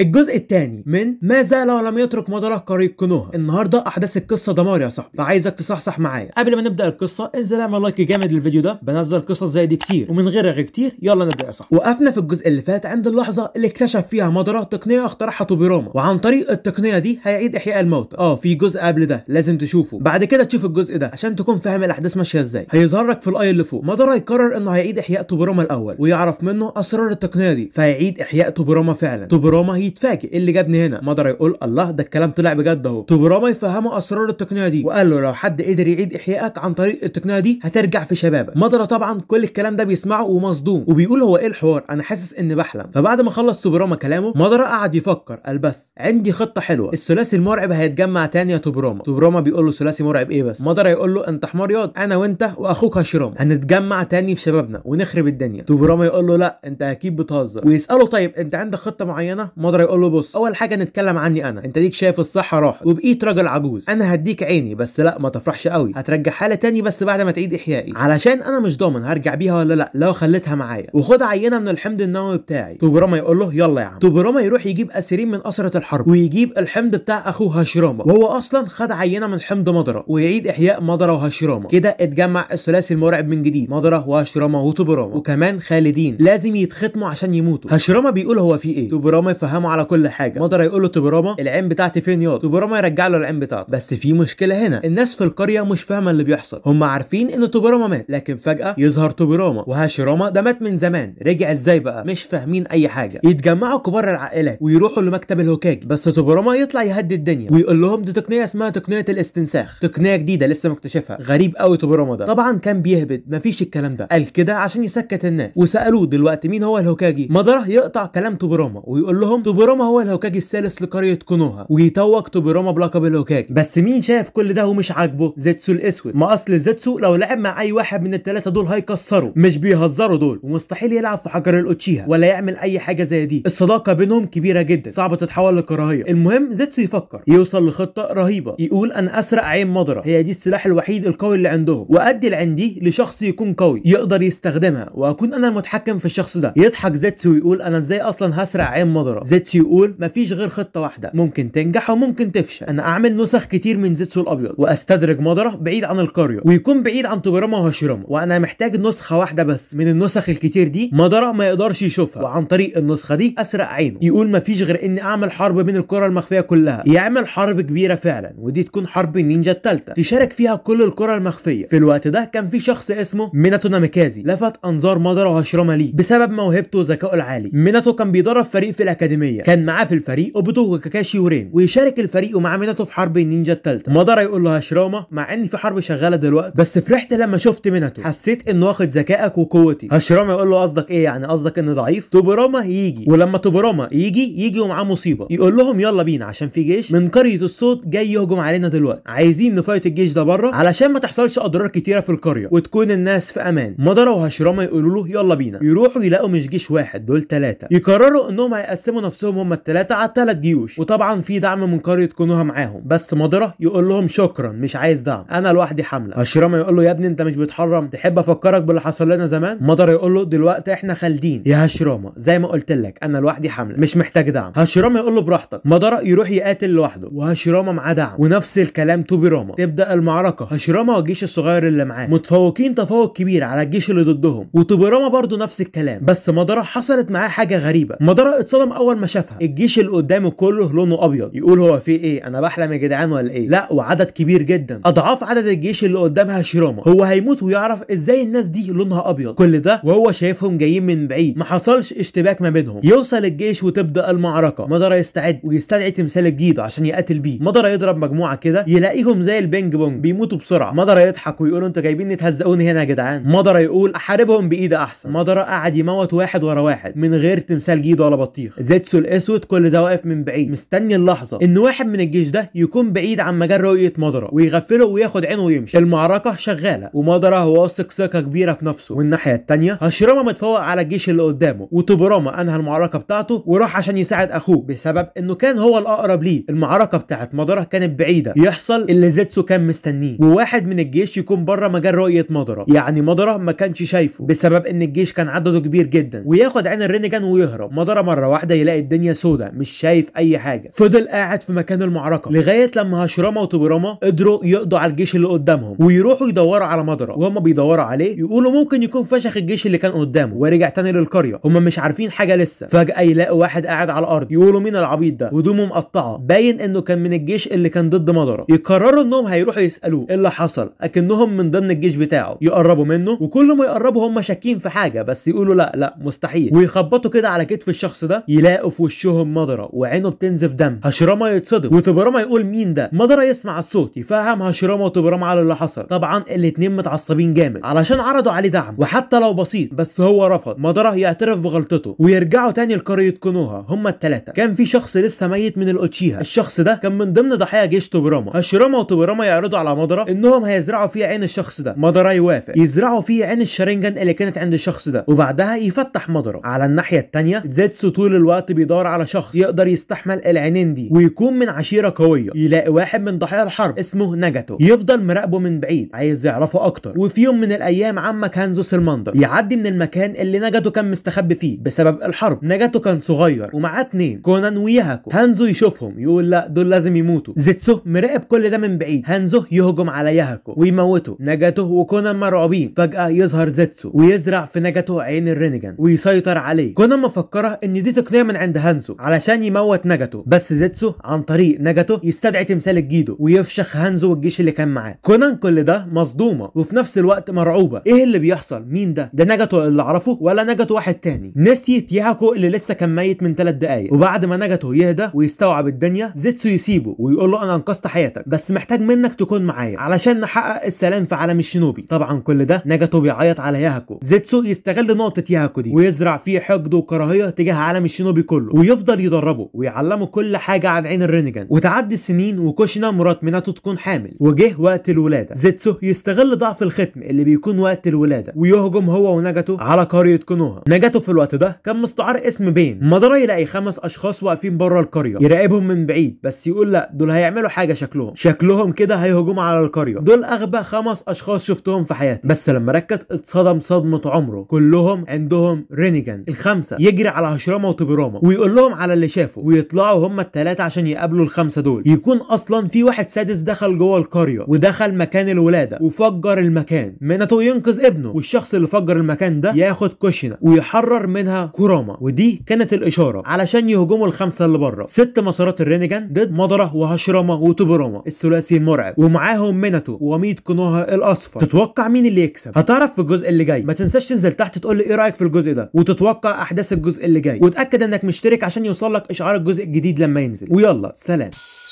الجزء الثاني من ما زال ولم يترك مدره قريق كنوها النهارده احداث القصه دمار يا صاحبي فعايزك تصحصح معايا قبل ما نبدا القصه انزل اعمل لايك جامد للفيديو ده بنزل قصص زي دي كتير ومن غيرها كتير يلا نبدا يا صاحبي وقفنا في الجزء اللي فات عند اللحظه اللي اكتشف فيها مدره تقنيه اخترعها توبيراما وعن طريق التقنيه دي هيعيد احياء الموتى اه في جزء قبل ده لازم تشوفه بعد كده تشوف الجزء ده عشان تكون فاهم الاحداث ماشيه ازاي هيظهر لك في الاي اللي فوق مدره يقرر انه هيعيد احياء توبيراما الاول ويعرف منه اسرار التقنيه دي فهيعيد احياء توبيراما فعلا توبيراما هي يتفاجئ اللي جابني هنا مضر يقول الله ده الكلام طلع بجد اهو توبراما يفهمه اسرار التقنيه دي وقال له لو حد قدر يعيد احيائك عن طريق التقنيه دي هترجع في شبابك مضر طبعا كل الكلام ده بيسمعه ومصدوم وبيقول هو ايه الحوار انا حاسس اني بحلم فبعد ما خلص توبراما كلامه مضر قعد يفكر قال بس عندي خطه حلوه الثلاثي المرعب هيتجمع تاني يا توبراما توبراما بيقول له ثلاثي مرعب ايه بس مضر يقول له انت حمار ياض انا وانت واخوك هشرام هنتجمع تاني في شبابنا ونخرب الدنيا توبراما يقول له لا انت اكيد بتهزر ويساله طيب انت عندك خطه معينه المضرب يقول له بص اول حاجه نتكلم عني انا انت ليك شايف الصحه راحت وبقيت راجل عجوز انا هديك عيني بس لا ما تفرحش قوي هترجعها لي تاني بس بعد ما تعيد احيائي علشان انا مش ضامن هرجع بيها ولا لا لو خليتها معايا وخد عينه من الحمض النووي بتاعي توبراما يقول له يلا يا عم توبراما يروح يجيب اسيرين من اسره الحرب ويجيب الحمض بتاع اخوه هاشيراما وهو اصلا خد عينه من حمض مضرة ويعيد احياء مضرة وهاشيراما كده اتجمع الثلاثي المرعب من جديد مضرة وهاشيراما وتوبراما وكمان خالدين لازم يتختموا عشان يموتوا هاشيراما بيقول هو في ايه توبراما يفهم يفهمه على كل حاجه مدر يقول له توبيراما العين بتاعتي فين ياض توبيراما يرجع له العين بتاعته بس في مشكله هنا الناس في القريه مش فاهمه اللي بيحصل هم عارفين ان توبيراما مات لكن فجاه يظهر توبيراما وهاشيراما ده مات من زمان رجع ازاي بقى مش فاهمين اي حاجه يتجمعوا كبار العائلات ويروحوا لمكتب الهوكاجي بس توبيراما يطلع يهدي الدنيا ويقول لهم دي تقنيه اسمها تقنيه الاستنساخ تقنيه جديده لسه مكتشفها غريب قوي توبيراما ده طبعا كان بيهبد مفيش الكلام ده قال كده عشان يسكت الناس وسالوه دلوقتي مين هو الهوكاجي مدره يقطع كلام توبيراما ويقول لهم توبيراما هو الهوكاجي الثالث لقرية كونوها ويتوج توبيراما بلقب الهوكاجي بس مين شاف كل ده ومش عاجبه زيتسو الاسود ما اصل زيتسو لو لعب مع اي واحد من التلاتة دول هيكسره مش بيهزروا دول ومستحيل يلعب في حجر الاوتشيها ولا يعمل اي حاجة زي دي الصداقة بينهم كبيرة جدا صعبة تتحول لكراهية المهم زيتسو يفكر يوصل لخطة رهيبة يقول انا اسرق عين مضرة هي دي السلاح الوحيد القوي اللي عندهم وادي العين دي لشخص يكون قوي يقدر يستخدمها واكون انا المتحكم في الشخص ده يضحك زيتسو ويقول انا ازاي اصلا هسرق عين مضرة زيتسو يقول مفيش غير خطه واحده ممكن تنجح وممكن تفشل انا اعمل نسخ كتير من زيتسو الابيض واستدرج مضره بعيد عن القريه ويكون بعيد عن توبيراما وهاشيراما وانا محتاج نسخه واحده بس من النسخ الكتير دي مضره ما يقدرش يشوفها وعن طريق النسخه دي اسرق عينه يقول مفيش غير اني اعمل حرب بين القرى المخفيه كلها يعمل حرب كبيره فعلا ودي تكون حرب النينجا الثالثه تشارك فيها كل القرى المخفيه في الوقت ده كان في شخص اسمه ميناتو ناميكازي لفت انظار مضره وهاشيراما ليه بسبب موهبته وذكائه العالي ميناتو كان بيدرب فريق في الاكاديميه الأولية كان معاه في الفريق أوبوتو وكاكاشي ورين ويشارك الفريق ومعاه ميناتو في حرب النينجا الثالثة مدارا يقول له هاشراما مع إن في حرب شغالة دلوقتي بس فرحت لما شفت ميناتو حسيت إنه واخد ذكائك وقوتي هاشراما يقول له قصدك إيه يعني قصدك إنه ضعيف توبراما يجي ولما توبراما يجي يجي ومعاه مصيبة يقول لهم يلا بينا عشان في جيش من قرية الصوت جاي يهجم علينا دلوقتي عايزين نفايت الجيش ده بره علشان ما تحصلش أضرار كتيرة في القرية وتكون الناس في أمان مدارا وهشراما يقولوا له يلا بينا يروحوا يلاقوا مش جيش واحد دول ثلاثة يقرروا إنهم هيقسموا نفسهم نفسهم هم الثلاثه على التلات جيوش وطبعا في دعم من قريه كونوها معاهم بس مضره يقول لهم شكرا مش عايز دعم انا لوحدي حمله اشرمه يقول له يا ابني انت مش بتحرم تحب افكرك باللي حصل لنا زمان مضره يقول له دلوقتي احنا خالدين يا هاشيراما زي ما قلت لك انا لوحدي حمله مش محتاج دعم هاشيراما يقول له براحتك مضره يروح يقاتل لوحده وهاشيراما معاه دعم ونفس الكلام توبي راما تبدا المعركه هاشيراما والجيش الصغير اللي معاه متفوقين تفوق كبير على الجيش اللي ضدهم راما برضه نفس الكلام بس مضره حصلت معاه حاجه غريبه مضره اتصدم اول ما شافها الجيش اللي قدامه كله لونه ابيض يقول هو في ايه انا بحلم يا جدعان ولا ايه لا وعدد كبير جدا اضعاف عدد الجيش اللي قدامها شيراما هو هيموت ويعرف ازاي الناس دي لونها ابيض كل ده وهو شايفهم جايين من بعيد ما حصلش اشتباك ما بينهم يوصل الجيش وتبدا المعركه مدرا يستعد ويستدعي تمثال الجيد عشان يقاتل بيه مدرا يضرب مجموعه كده يلاقيهم زي البينج بونج بيموتوا بسرعه مدرا يضحك ويقول انتوا جايبين تهزقوني هنا يا جدعان مدرا يقول احاربهم بايدي احسن مدرا قعد يموت واحد ورا واحد من غير تمثال جيد ولا بطيخ زيتسو الاسود كل ده واقف من بعيد مستني اللحظه ان واحد من الجيش ده يكون بعيد عن مجال رؤيه مضره ويغفله وياخد عينه ويمشي المعركه شغاله ومضره واثق ثقه كبيره في نفسه والناحيه الثانيه هشيراما متفوق على الجيش اللي قدامه وتوبراما انهى المعركه بتاعته وراح عشان يساعد اخوه بسبب انه كان هو الاقرب ليه المعركه بتاعت مضره كانت بعيده يحصل اللي زيتسو كان مستنيه وواحد من الجيش يكون بره مجال رؤيه مضره يعني مضره ما كانش شايفه بسبب ان الجيش كان عدده كبير جدا وياخد عين الرينجان ويهرب مضره مره واحده يلاقي الدنيا سودة مش شايف اي حاجة فضل قاعد في مكان المعركة لغاية لما هشرمة وتبرمة قدروا يقضوا على الجيش اللي قدامهم ويروحوا يدوروا على مضرة وهم بيدوروا عليه يقولوا ممكن يكون فشخ الجيش اللي كان قدامه ورجع تاني للقرية هم مش عارفين حاجة لسه فجأة يلاقوا واحد قاعد على الارض يقولوا مين العبيط ده هدومه مقطعة باين انه كان من الجيش اللي كان ضد مضرة يقرروا انهم هيروحوا يسألوه ايه اللي حصل اكنهم من ضمن الجيش بتاعه يقربوا منه وكل ما يقربوا هم شاكين في حاجة بس يقولوا لا لا مستحيل ويخبطوا كده على كتف الشخص ده يلاقوا في وشهم مضرة وعينه بتنزف دم هشرمة يتصدم وتبرما يقول مين ده مضرة يسمع الصوت يفهم هشرمة وتبرما على اللي حصل طبعا الاثنين متعصبين جامد علشان عرضوا عليه دعم وحتى لو بسيط بس هو رفض مضرة يعترف بغلطته ويرجعوا تاني لقرية كونوها هما الثلاثه كان في شخص لسه ميت من الاوتشيها الشخص ده كان من ضمن ضحايا جيش توبراما هشيراما وتوبراما يعرضوا على مضرة انهم هيزرعوا فيه عين الشخص ده مضرة يوافق يزرعوا فيه عين الشرنجن اللي كانت عند الشخص ده وبعدها يفتح مضرة على الناحية الثانيه زيتسو طول الوقت بيدور على شخص يقدر يستحمل العينين دي ويكون من عشيره قويه يلاقي واحد من ضحايا الحرب اسمه ناجاتو يفضل مراقبه من بعيد عايز يعرفه اكتر وفي يوم من الايام عمك هانزو سيرماندر يعدي من المكان اللي ناجاتو كان مستخبي فيه بسبب الحرب ناجاتو كان صغير ومعاه اتنين كونان ويهاكو هانزو يشوفهم يقول لا دول لازم يموتوا زيتسو مراقب كل ده من بعيد هانزو يهجم على ياهاكو ويموته ناجاتو وكونان مرعوبين فجاه يظهر زيتسو ويزرع في ناجاتو عين الرينيجان ويسيطر عليه كونان مفكره ان دي تقنيه من عند هانزو علشان يموت ناجاتو بس زيتسو عن طريق ناجاتو يستدعي تمثال الجيدو ويفشخ هانزو والجيش اللي كان معاه كونان كل ده مصدومه وفي نفس الوقت مرعوبه ايه اللي بيحصل مين ده ده ناجاتو اللي اعرفه ولا ناجاتو واحد تاني نسيت ياكو اللي لسه كان ميت من 3 دقايق وبعد ما ناجاتو يهدى ويستوعب الدنيا زيتسو يسيبه ويقول له انا انقذت حياتك بس محتاج منك تكون معايا علشان نحقق السلام في عالم الشينوبي طبعا كل ده ناجاتو بيعيط على ياهاكو زيتسو يستغل نقطه ياهاكو دي ويزرع فيه حقد وكراهيه تجاه عالم الشينوبي كله كله ويفضل يدربه ويعلمه كل حاجه عن عين الرينيجان وتعدي السنين وكوشينا مرات ميناتو تكون حامل وجه وقت الولاده زيتسو يستغل ضعف الختم اللي بيكون وقت الولاده ويهجم هو ونجاتو على قريه كونوها نجاتو في الوقت ده كان مستعار اسم بين مدارا يلاقي خمس اشخاص واقفين بره القريه يراقبهم من بعيد بس يقول لا دول هيعملوا حاجه شكلهم شكلهم كده هيهجموا على القريه دول اغبى خمس اشخاص شفتهم في حياتي بس لما ركز اتصدم صدمه عمره كلهم عندهم رينيجان الخمسه يجري على هشراما وتوبيراما ويقول لهم على اللي شافه ويطلعوا هم التلاتة عشان يقابلوا الخمسة دول يكون اصلا في واحد سادس دخل جوه القرية ودخل مكان الولادة وفجر المكان ميناتو ينقذ ابنه والشخص اللي فجر المكان ده ياخد كوشينا ويحرر منها كوراما ودي كانت الاشارة علشان يهجموا الخمسة اللي بره ست مسارات الرينيجان ضد مضرة وهشرما وتوبراما الثلاثي المرعب ومعاهم ميناتو وميت كونوها الاصفر تتوقع مين اللي يكسب هتعرف في الجزء اللي جاي ما تنساش تنزل تحت تقول لي ايه رايك في الجزء ده وتتوقع احداث الجزء اللي جاي وتاكد انك مش اشترك عشان يوصلك اشعار الجزء الجديد لما ينزل ويلا سلام